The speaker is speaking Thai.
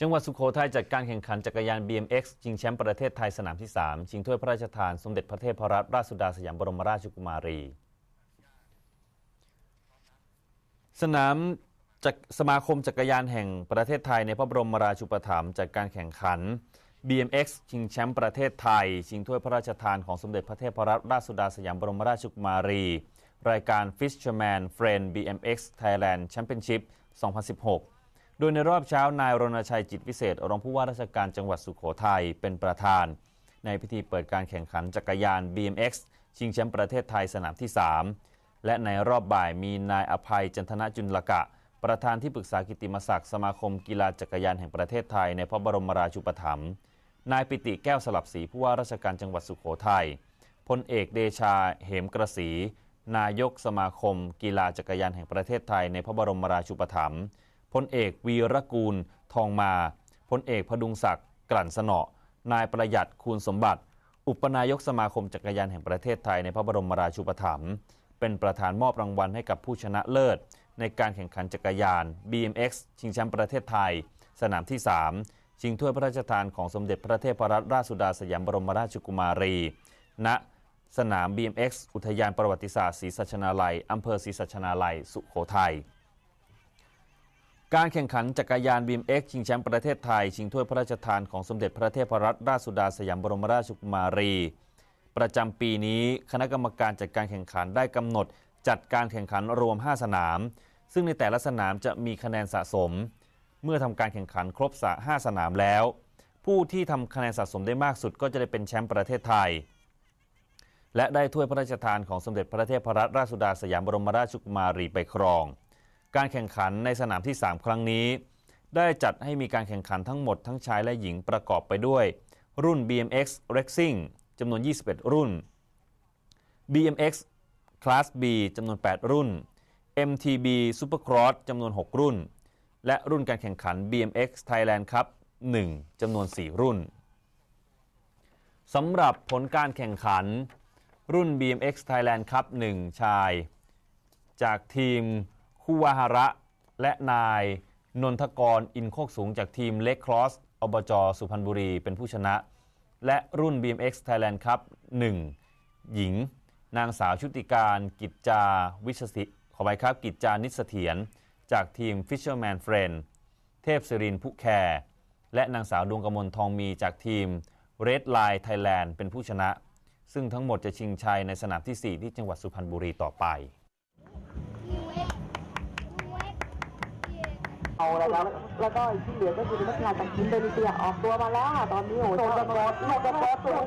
จังหวัดสุโขทัยจัดการแข่งขันจักรยาน BMX ชิงแชมป์ประเทศไทยสนามที่3ชิงถ้วยพระราชทานสมเด็จพระเทพรัตนราชสุดาสยามบรมราชกุมารี สนามจากสมาคมจักรยานแห่งประเทศไทยในพระบรมราชูปถัมภ์จัดการแข่งขัน BMX ชิงแชมป์ประเทศไทย ชิงถ้วยพระราชทานของสมเด็จพระเทพรัตนราชสุดาสยามบรมราชกุมารี รายการ Fisherman Friend BMX Thailand Championship 2016โดยในรอบเช้านายรณชัยจิตวิเศษ รองผู้ว่าราชการจังหวัดสุโขทัยเป็นประธาน ในพิธีเปิดการแข่งขันจักรยาน BMX ชิงแชมป์ประเทศไทยสนามที่ 3 และในรอบบ่ายมีนายอภัยจันทนจุลกะ ประธานที่ปรึกษากิติมศักดิ์สมาคม กีฬาจักรยานแห่งประเทศไทย ในพระบรมราชูปถัมภ์นายปิติแก้วสลับศรีผู้ว่าราชการจังหวัดสุโขทัยพลเอกเดชาเหมกระสีนายกสมาคมกีฬาจักรยานแห่งประเทศไทยในพระบรมราชูปถัมภ์พลเอกวีรกูล ทองมา พลเอกพดุงศักดิ์กลั่นสนอนายประหยัดคูณสมบัติ อุปนายกสมาคมจักรยานแห่งประเทศไทยในพระบรมราชูปถัมภ์เป็นประธานมอบรางวัลให้กับผู้ชนะเลิศ ในการแข่งขันจักรยาน BMX ชิงแชมป์ประเทศไทย สนามที่ 3 ชิงถ้วยพระราชทานของสมเด็จพระเทพรัตนราชสุดาสยามบรมราชกุมารี ณ สนาม BMX อุทยานประวัติศาสตร์ศรีสัชนาลัยอำเภอศรีสัชนาลัย สุโขทัยการแข่งขันจักรยานบีมเอ็กชิงแชมป์ประเทศไทยชิงถ้วยพระราชทานของสมเด็จพระเทพรัตนราชสุดาสยามบรมราชกุมารี ประจำปีนี้คณะกรรมการจัดการแข่งขันได้กำหนดจัดการแข่งขันรวม 5 สนาม ซึ่งในแต่ละสนามจะมีคะแนนสะสม เมื่อทำการแข่งขันครบ 5 สนามแล้ว ผู้ที่ทำคะแนนสะสมได้มากสุดก็จะได้เป็นแชมป์ประเทศไทย และได้ถ้วยพระราชทานของสมเด็จพระเทพรัตนราชสุดาสยามบรมราชกุมารีไปครองการแข่งขันในสนามที่ 3 ครั้งนี้ ได้จัดให้มีการแข่งขันทั้งหมดทั้งชายและหญิงประกอบไปด้วย รุ่น BMX Racing จำนวน 21 รุ่น BMX Class B จำนวน 8 รุ่น MTB Supercross จำนวน 6 รุ่น และรุ่นการแข่งขัน BMX Thailand Cup 1 จำนวน 4 รุ่นสำหรับผลการแข่งขัน รุ่น BMX Thailand Cup 1 ชาย จากทีมคูวาฮาระและนาย นนทกรอินโคกสูงจากทีมเล็กครอสอบจสุพรรณบุรีเป็นผู้ชนะ และรุ่น BMX Thailand Cup 1หญิง นางสาวชุติการกิจจาวิชสิขอไปครับ กิจจานิสเถียนจากทีม Fisherman Friend เทพศรินผู้แคร์และนางสาวดวงกมลทองมีจากทีม Red Line Thailand เป็นผู้ชนะ ซึ่งทั้งหมดจะชิงชัยในสนามที่ 4 ที่จังหวัดสุพรรณบุรีต่อไปเอาแล้วครับแล้วก็ที่เหลือก็คือนักงานจากทินเดนิเซียออกตัวมาแล้วตอนนี้โอ้โหโดนกระโดดโดนกระโดด